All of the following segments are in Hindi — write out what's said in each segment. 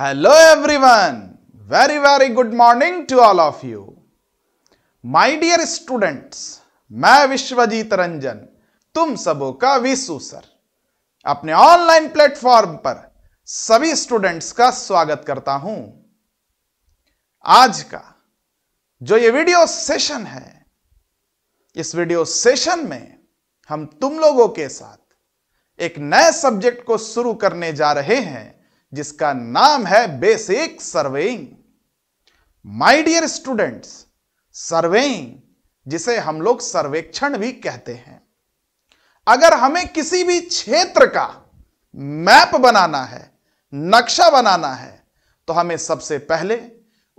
Hello everyone. Very very good morning to all of you. My dear students, मैं विश्वजीत रंजन तुम सबों का विसु सर अपने ऑनलाइन प्लेटफॉर्म पर सभी स्टूडेंट्स का स्वागत करता हूं आज का जो ये वीडियो सेशन है इस वीडियो सेशन में हम तुम लोगों के साथ एक नए सब्जेक्ट को शुरू करने जा रहे हैं जिसका नाम है basic surveying my dear students surveying जिसे हम लोग सर्वेक्षण भी कहते हैं अगर हमें किसी भी क्षेत्र का मैप बनाना है नक्शा बनाना है तो हमें सबसे पहले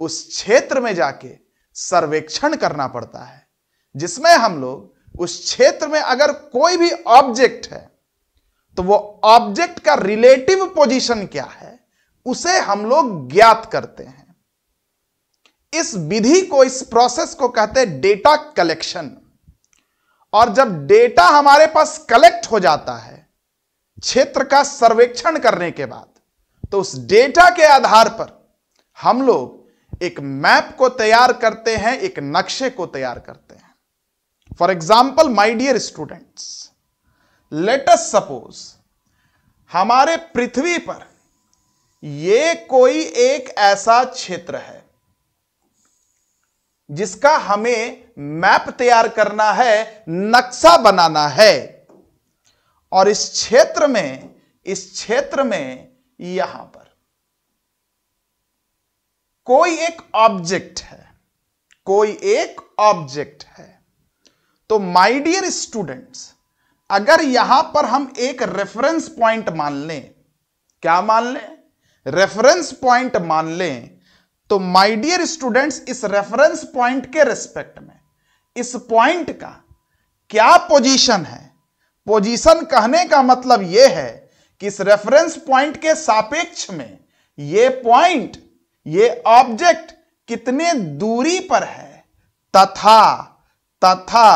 उस क्षेत्र में जाके सर्वेक्षण करना पड़ता है जिसमें हम लोग उस क्षेत्र में अगर कोई भी ऑब्जेक्ट है तो वो ऑब्जेक्ट का रिलेटिव पोजीशन क्या है उसे हम लोग ज्ञात करते हैं इस विधि को इस प्रोसेस को कहते हैं डेटा कलेक्शन और जब डेटा हमारे पास कलेक्ट हो जाता है क्षेत्र का सर्वेक्षण करने के बाद तो उस डेटा के आधार पर हम लोग एक मैप को तैयार करते हैं एक नक्शे को तैयार करते हैं for example my dear students let's suppose हमारे पृथ्वी पर यह कोई एक ऐसा क्षेत्र है जिसका हमें मैप तैयार करना है नक्शा बनाना है और इस क्षेत्र में इस क्षेत्र में यहां पर कोई एक ऑब्जेक्ट है कोई एक ऑब्जेक्ट है तो माय डियर स्टूडेंट्स अगर यहां पर हम एक रेफरेंस पॉइंट मान लें क्या मान लें रेफरेंस पॉइंट मान लें तो माय डियर स्टूडेंट्स इस रेफरेंस पॉइंट के रिस्पेक्ट में इस पॉइंट का क्या पोजीशन है पोजीशन कहने का मतलब यह है कि इस रेफरेंस पॉइंट के सापेक्ष में यह पॉइंट यह ऑब्जेक्ट कितने दूरी पर है तथा तथा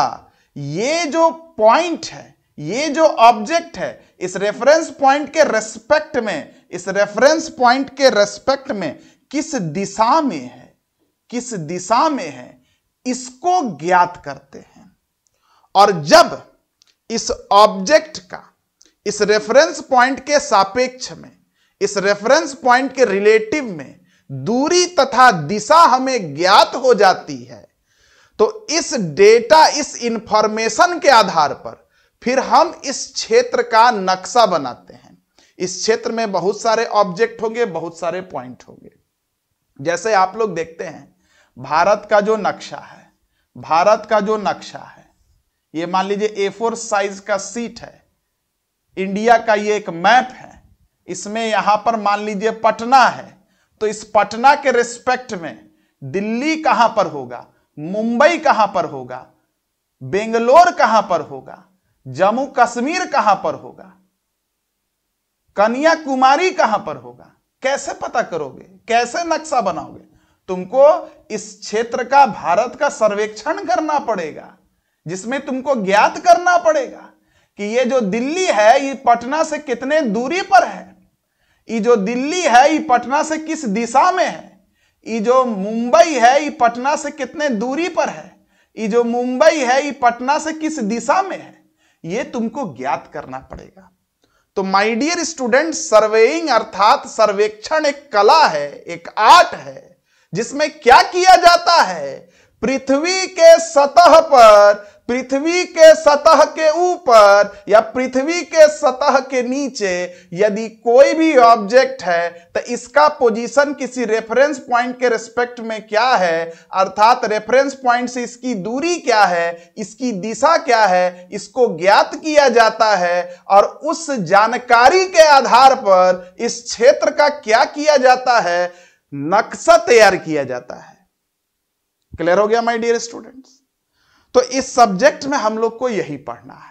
ये जो पॉइंट है ये जो ऑब्जेक्ट है इस रेफरेंस पॉइंट के रेस्पेक्ट में इस रेफरेंस पॉइंट के रेस्पेक्ट में किस दिशा में है किस दिशा में है इसको ज्ञात करते हैं और जब इस ऑब्जेक्ट का इस रेफरेंस पॉइंट के सापेक्ष में इस रेफरेंस पॉइंट के रिलेटिव में दूरी तथा दिशा हमें ज्ञात हो जाती है तो इस डेटा इस इंफॉर्मेशन के आधार पर फिर हम इस क्षेत्र का नक्शा बनाते हैं इस क्षेत्र में बहुत सारे ऑब्जेक्ट होंगे बहुत सारे पॉइंट होंगे जैसे आप लोग देखते हैं भारत का जो नक्शा है भारत का जो नक्शा है ये मान लीजिए ए फोर साइज का सीट है इंडिया का ये एक मैप है इसमें यहां पर मान लीजिए पटना है तो इस पटना के रिस्पेक्ट में दिल्ली कहां पर होगा मुंबई कहां पर होगा बेंगलोर कहां पर होगा जम्मू कश्मीर कहां पर होगा कन्याकुमारी कहां पर होगा कैसे पता करोगे कैसे नक्शा बनाओगे तुमको इस क्षेत्र का भारत का सर्वेक्षण करना पड़ेगा जिसमें तुमको ज्ञात करना पड़ेगा कि ये जो दिल्ली है ये पटना से कितने दूरी पर है ये जो दिल्ली है ये पटना से किस दिशा में है ये जो मुंबई है ये पटना से कितने दूरी पर है ये जो मुंबई है ये पटना से किस दिशा में है ये तुमको ज्ञात करना पड़ेगा तो माय डियर स्टूडेंट सर्वेइंग अर्थात सर्वेक्षण एक कला है एक आर्ट है जिसमें क्या किया जाता है पृथ्वी के सतह पर पृथ्वी के सतह के ऊपर या पृथ्वी के सतह के नीचे यदि कोई भी ऑब्जेक्ट है तो इसका पोजीशन किसी रेफरेंस पॉइंट के रिस्पेक्ट में क्या है अर्थात रेफरेंस पॉइंट से इसकी दूरी क्या है इसकी दिशा क्या है इसको ज्ञात किया जाता है और उस जानकारी के आधार पर इस क्षेत्र का क्या किया जाता है नक्शा तैयार किया जाता है क्लियर हो गया माई डियर स्टूडेंट्स तो इस सब्जेक्ट में हम लोग को यही पढ़ना है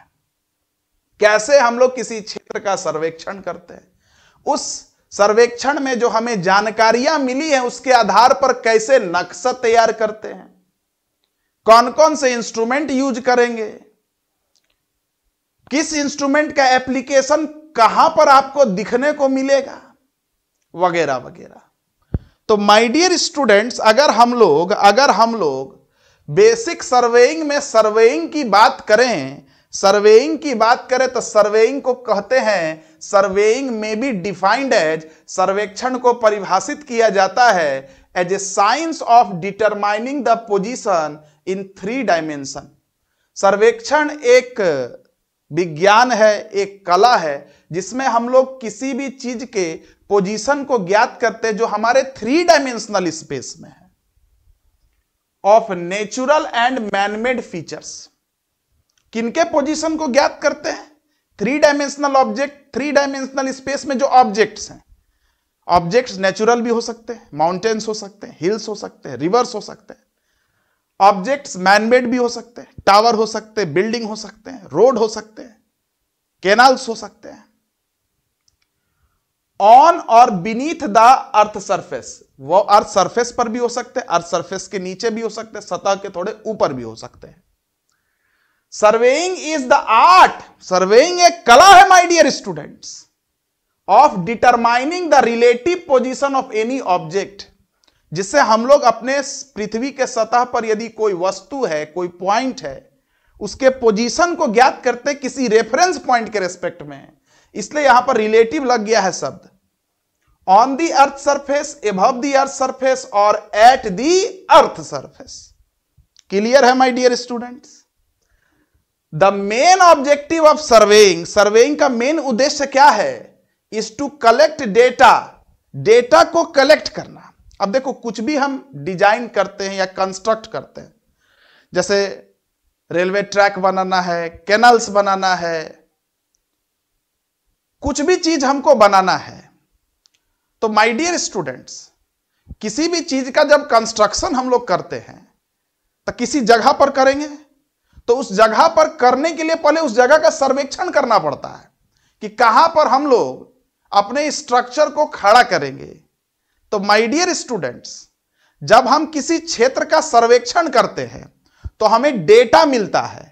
कैसे हम लोग किसी क्षेत्र का सर्वेक्षण करते हैं उस सर्वेक्षण में जो हमें जानकारियां मिली हैं उसके आधार पर कैसे नक्शा तैयार करते हैं कौन कौन से इंस्ट्रूमेंट यूज करेंगे किस इंस्ट्रूमेंट का एप्लीकेशन कहां पर आपको दिखने को मिलेगा वगैरह वगैरह तो माय डियर स्टूडेंट्स अगर हम लोग अगर हम लोग बेसिक सर्वेइंग में सर्वेइंग की बात करें सर्वेइंग की बात करें तो सर्वेइंग को कहते हैं सर्वेइंग में भी डिफाइंड एज सर्वेक्षण को परिभाषित किया जाता है as a science of determining the position in three dimension सर्वेक्षण एक विज्ञान है एक कला है जिसमें हम लोग किसी भी चीज के पोजीशन को ज्ञात करते हैं जो हमारे थ्री डायमेंशनल स्पेस में है of natural and manmade features किनके पोजीशन को ज्ञात करते हैं three dimensional object three dimensional space में जो ऑब्जेक्ट्स हैं ऑब्जेक्ट्स नेचुरल भी हो सकते हैं माउंटेन्स हो सकते हैं हिल्स हो सकते हैं रिवर्स हो सकते हैं ऑब्जेक्ट्स मैनमेड भी हो सकते हैं टावर हो सकते हैं बिल्डिंग हो सकते हैं रोड हो सकते हैं केनाल्स हो सकते हैं ऑन और बीनीथ द अर्थ सरफेस वो अर्थ सरफेस पर भी हो सकते हैं अर्थ सरफेस के नीचे भी हो सकते हैं सतह के थोड़े ऊपर भी हो सकते हैं surveying is the art surveying एक कला है my dear students of determining the relative position of any object जिससे हम लोग अपने पृथ्वी के सतह पर यदि कोई वस्तु है कोई पॉइंट है उसके पोजीशन को ज्ञात करते किसी रेफरेंस पॉइंट के रेस्पेक्ट में इसलिए यहां पर रिलेटिव लग गया है शब्द on the earth surface above the earth surface और at the earth surface clear है my dear students the main objective of surveying surveying का मेन उद्देश्य क्या है is to collect data data को कलेक्ट करना अब देखो कुछ भी हम डिजाइन करते हैं या कंस्ट्रक्ट करते हैं जैसे रेलवे ट्रैक बनाना है कैनल्स बनाना है कुछ भी चीज हमको बनाना है तो माय डियर स्टूडेंट्स किसी भी चीज का जब कंस्ट्रक्शन हम लोग करते हैं तो किसी जगह पर करेंगे तो उस जगह पर करने के लिए पहले उस जगह का सर्वेक्षण करना पड़ता है कि कहां पर हम लोग अपने स्ट्रक्चर को खड़ा करेंगे तो माय डियर स्टूडेंट्स जब हम किसी क्षेत्र का सर्वेक्षण करते हैं तो हमें डेटा मिलता है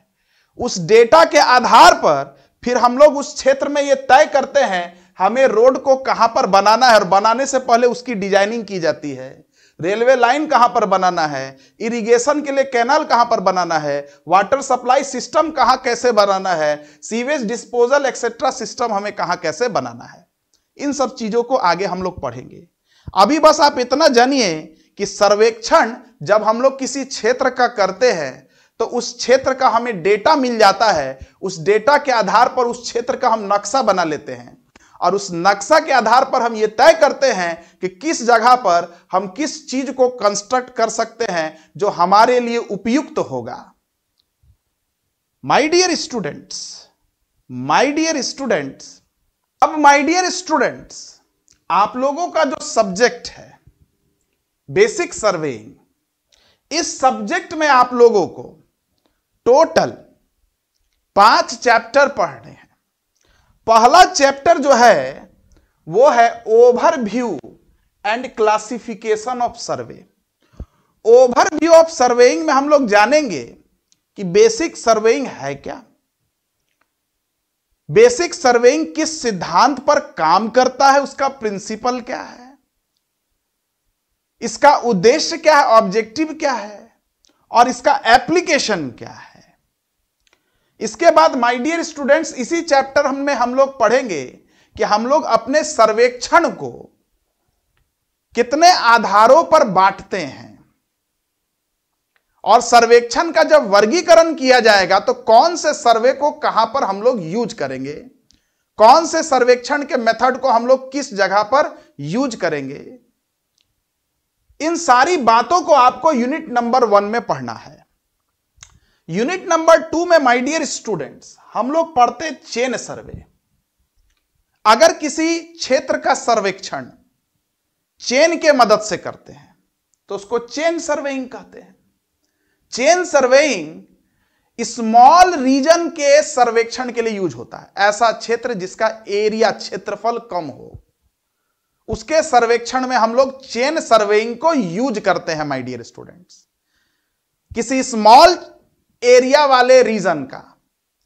उस डेटा के आधार पर फिर हम लोग उस क्षेत्र में यह तय करते हैं हमें रोड को कहां पर बनाना है और बनाने से पहले उसकी डिजाइनिंग की जाती है रेलवे लाइन कहां पर बनाना है इरिगेशन के लिए कैनाल कहां पर बनाना है वाटर सप्लाई सिस्टम कहां कैसे बनाना है सीवेज डिस्पोजल एक्सेट्रा सिस्टम हमें कहां कैसे बनाना है इन सब चीजों को आगे हम लोग पढ़ेंगे अभी बस आप इतना जानिए कि सर्वेक्षण जब हम लोग किसी क्षेत्र का करते हैं तो उस क्षेत्र का हमें डेटा मिल जाता है उस डेटा के आधार पर उस क्षेत्र का हम नक्शा बना लेते हैं और उस नक्शा के आधार पर हम ये तय करते हैं कि किस जगह पर हम किस चीज को कंस्ट्रक्ट कर सकते हैं जो हमारे लिए उपयुक्त तो होगा my dear students my dear students अब माई डियर स्टूडेंट्स आप लोगों का जो सब्जेक्ट है बेसिक सर्वेइंग इस सब्जेक्ट में आप लोगों को टोटल पांच चैप्टर पढ़ने हैं पहला चैप्टर जो है वो है overview and classification of survey overview of surveying में हम लोग जानेंगे कि बेसिक सर्वेइंग है क्या बेसिक सर्वेइंग किस सिद्धांत पर काम करता है उसका प्रिंसिपल क्या है इसका उद्देश्य क्या है ऑब्जेक्टिव क्या है और इसका एप्लीकेशन क्या है इसके बाद माय डियर स्टूडेंट्स इसी चैप्टर हम में हम लोग पढ़ेंगे कि हम लोग अपने सर्वेक्षण को कितने आधारों पर बांटते हैं और सर्वेक्षण का जब वर्गीकरण किया जाएगा तो कौन से सर्वे को कहां पर हम लोग यूज करेंगे कौन से सर्वेक्षण के मेथड को हम लोग किस जगह पर यूज करेंगे इन सारी बातों को आपको यूनिट नंबर वन में पढ़ना है यूनिट नंबर टू में माय डियर स्टूडेंट्स हम लोग पढ़ते चेन सर्वे अगर किसी क्षेत्र का सर्वेक्षण चेन के मदद से करते हैं तो उसको चेन सर्वेइंग कहते हैं चेन सर्वेइंग स्मॉल रीजन के सर्वेक्षण के लिए यूज होता है ऐसा क्षेत्र जिसका एरिया क्षेत्रफल कम हो उसके सर्वेक्षण में हम लोग चेन सर्वेइंग को यूज करते हैं माय डियर स्टूडेंट्स किसी स्मॉल एरिया वाले रीजन का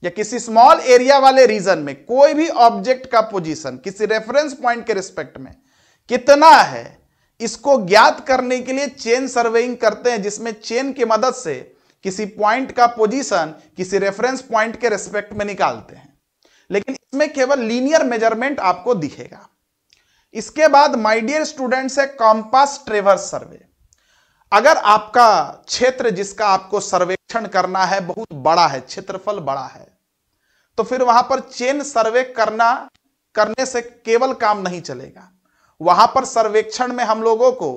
या किसी स्मॉल एरिया वाले रीजन में कोई भी ऑब्जेक्ट का पोजीशन किसी रेफरेंस पॉइंट के रिस्पेक्ट में कितना है इसको ज्ञात करने के लिए चेन सर्वेइंग करते हैं जिसमें चेन की मदद से किसी पॉइंट का पोजीशन किसी रेफरेंस पॉइंट के रिस्पेक्ट में निकालते हैं लेकिन इसमें केवल लीनियर मेजरमेंट आपको दिखेगा इसके बाद माइडियर डियर स्टूडेंट्स है कॉम्पास ट्रेवर्स सर्वे अगर आपका क्षेत्र जिसका आपको सर्वे सर्वेक्षण करना है बहुत बड़ा है क्षेत्रफल बड़ा है तो फिर वहां पर चेन सर्वे करना करने से केवल काम नहीं चलेगा वहां पर सर्वेक्षण में हम लोगों को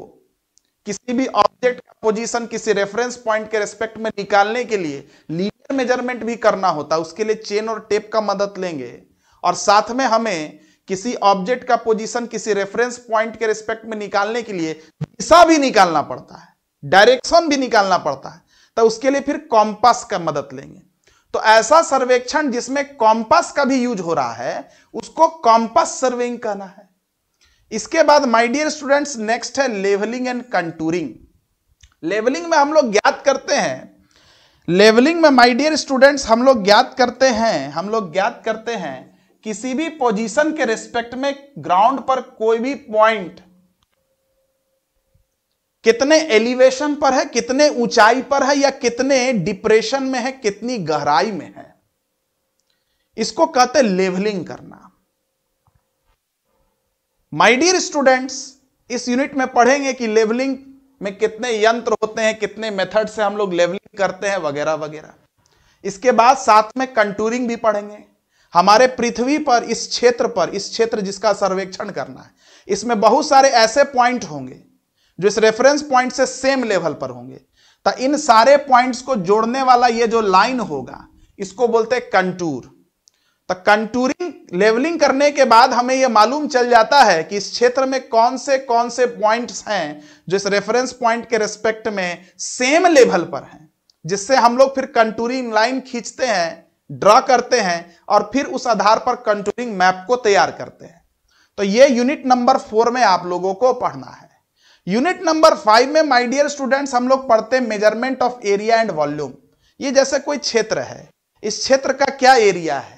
किसी भी ऑब्जेक्ट का पोजीशन किसी रेफरेंस पॉइंट के रेस्पेक्ट में निकालने के लिए लीनियर मेजरमेंट भी करना होता है उसके लिए चेन और टेप का मदद लेंगे और साथ में हमें किसी ऑब्जेक्ट का पोजीशन किसी रेफरेंस पॉइंट के रेस्पेक्ट में निकालने के लिए दिशा भी निकालना पड़ता है डायरेक्शन भी निकालना पड़ता है तो उसके लिए फिर कॉम्पास का मदद लेंगे तो ऐसा सर्वेक्षण जिसमें कॉम्पास का भी यूज हो रहा है उसको कॉम्पास सर्वेइंग कहना है इसके बाद माय डियर स्टूडेंट्स नेक्स्ट है लेवलिंग एंड कंटूरिंग लेवलिंग में हम लोग ज्ञात करते हैं लेवलिंग में माय डियर स्टूडेंट्स हम लोग ज्ञात करते हैं हम लोग ज्ञात करते हैं किसी भी पोजीशन के रिस्पेक्ट में ग्राउंड पर कोई भी पॉइंट कितने एलिवेशन पर है कितने ऊंचाई पर है या कितने डिप्रेशन में है कितनी गहराई में है इसको कहते लेवलिंग करना माय डियर स्टूडेंट्स इस यूनिट में पढ़ेंगे कि लेवलिंग में कितने यंत्र होते हैं कितने मेथड से हम लोग लेवलिंग करते हैं वगैरह वगैरह इसके बाद साथ में कंटूरिंग भी पढ़ेंगे हमारे पृथ्वी पर इस क्षेत्र पर इस क्षेत्र जिसका सर्वेक्षण करना है इसमें बहुत सारे ऐसे पॉइंट होंगे जो इस रेफरेंस पॉइंट से सेम लेवल पर होंगे तो इन सारे पॉइंट्स को जोड़ने वाला ये जो लाइन होगा इसको बोलते हैं कंटूर तो कंटूरिंग लेवलिंग करने के बाद हमें यह मालूम चल जाता है कि इस क्षेत्र में कौन से कौन से पॉइंट्स हैं जो इस रेफरेंस पॉइंट के रेस्पेक्ट में सेम लेवल पर हैं जिससे हम लोग फिर कंटूरिंग लाइन खींचते हैं ड्रॉ करते हैं और फिर उस आधार पर कंटूरिंग मैप को तैयार करते हैं तो ये यूनिट नंबर फोर में आप लोगों को पढ़ना है यूनिट नंबर फाइव में माय डियर स्टूडेंट्स हम लोग पढ़ते हैं measurement of area and volume ये जैसे कोई क्षेत्र है इस क्षेत्र का क्या एरिया है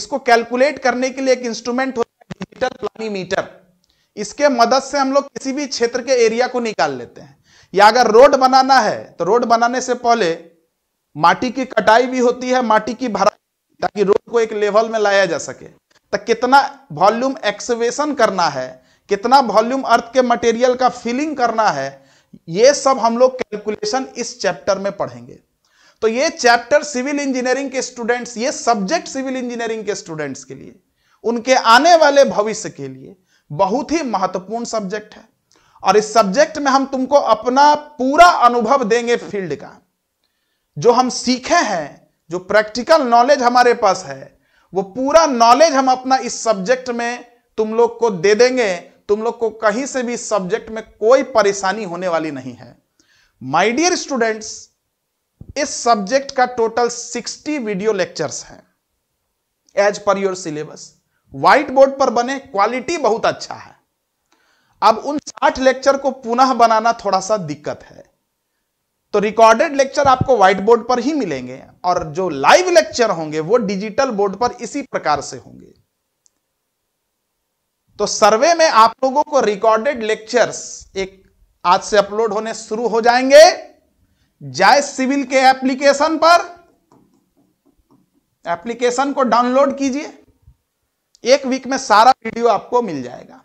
इसको कैलकुलेट करने के लिए एक इंस्ट्रूमेंट होता है डिजिटल प्लानीमीटर इसके मदद से हम लोग किसी भी क्षेत्र के एरिया को निकाल लेते हैं या अगर रोड बनाना है तो रोड बनाने से पहले माटी की कटाई भी होती है माटी की भराई ताकि रोड को एक लेवल में लाया जा सके तो कितना वॉल्यूम एक्सवेशन करना है कितना वॉल्यूम अर्थ के मटेरियल का फिलिंग करना है ये सब हम लोग कैलकुलेशन इस चैप्टर में पढ़ेंगे तो ये चैप्टर सिविल इंजीनियरिंग के स्टूडेंट्स ये सब्जेक्ट सिविल इंजीनियरिंग के स्टूडेंट्स के लिए उनके आने वाले भविष्य के लिए बहुत ही महत्वपूर्ण सब्जेक्ट है और इस सब्जेक्ट में हम तुमको अपना पूरा अनुभव देंगे फील्ड का जो हम सीखे हैं जो प्रैक्टिकल नॉलेज हमारे पास है वो पूरा नॉलेज हम अपना इस सब्जेक्ट में तुम लोग को दे देंगे तुम लोग को कहीं से भी सब्जेक्ट में कोई परेशानी होने वाली नहीं है माय डियर स्टूडेंट्स इस सब्जेक्ट का टोटल 60 वीडियो लेक्चर्स हैं as per your syllabus white board पर बने क्वालिटी बहुत अच्छा है अब उन 60 लेक्चर को पुनः बनाना थोड़ा सा दिक्कत है तो रिकॉर्डेड लेक्चर आपको व्हाइट बोर्ड पर ही मिलेंगे और जो लाइव लेक्चर होंगे वो डिजिटल बोर्ड पर इसी प्रकार से होंगे तो सर्वे में आप लोगों को रिकॉर्डेड लेक्चर्स एक आज से अपलोड होने शुरू हो जाएंगे जाय सिविल के एप्लीकेशन पर एप्लीकेशन को डाउनलोड कीजिए एक वीक में सारा वीडियो आपको मिल जाएगा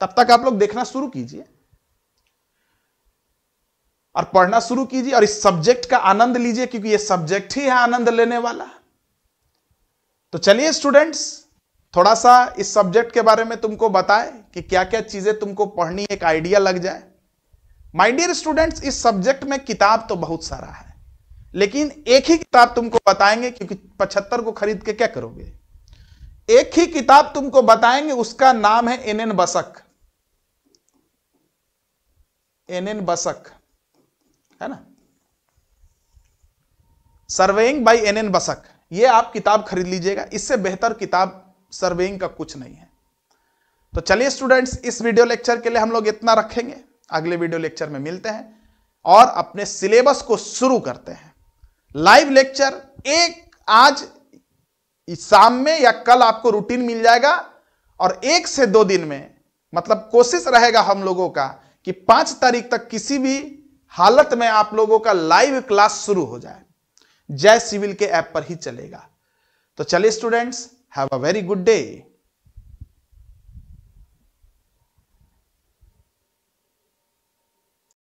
तब तक आप लोग देखना शुरू कीजिए और पढ़ना शुरू कीजिए और इस सब्जेक्ट का आनंद लीजिए क्योंकि ये सब्जेक्ट ही है आनंद लेने वाला तो चलिए स्टूडेंट्स थोड़ा सा इस सब्जेक्ट के बारे में तुमको बताए कि क्या क्या चीजें तुमको पढ़नी एक आइडिया लग जाए माय डियर स्टूडेंट्स इस सब्जेक्ट में किताब तो बहुत सारा है लेकिन एक ही किताब तुमको बताएंगे क्योंकि पचहत्तर को खरीद के क्या करोगे एक ही किताब तुमको बताएंगे उसका नाम है N N Basak N N Basak है ना surveying by N N Basak ये आप किताब खरीद लीजिएगा इससे बेहतर किताब सर्वेइंग का कुछ नहीं है तो चलिए स्टूडेंट्स इस वीडियो लेक्चर के लिए हम लोग इतना रखेंगे अगले वीडियो लेक्चर में मिलते हैं और अपने सिलेबस को शुरू करते हैं लाइव लेक्चर एक आज शाम में या कल आपको रूटीन मिल जाएगा और एक से दो दिन में मतलब कोशिश रहेगा हम लोगों का कि पांच तारीख तक किसी भी हालत में आप लोगों का लाइव क्लास शुरू हो जाए जय सिविल के ऐप पर ही चलेगा तो चलिए students Have a very good day.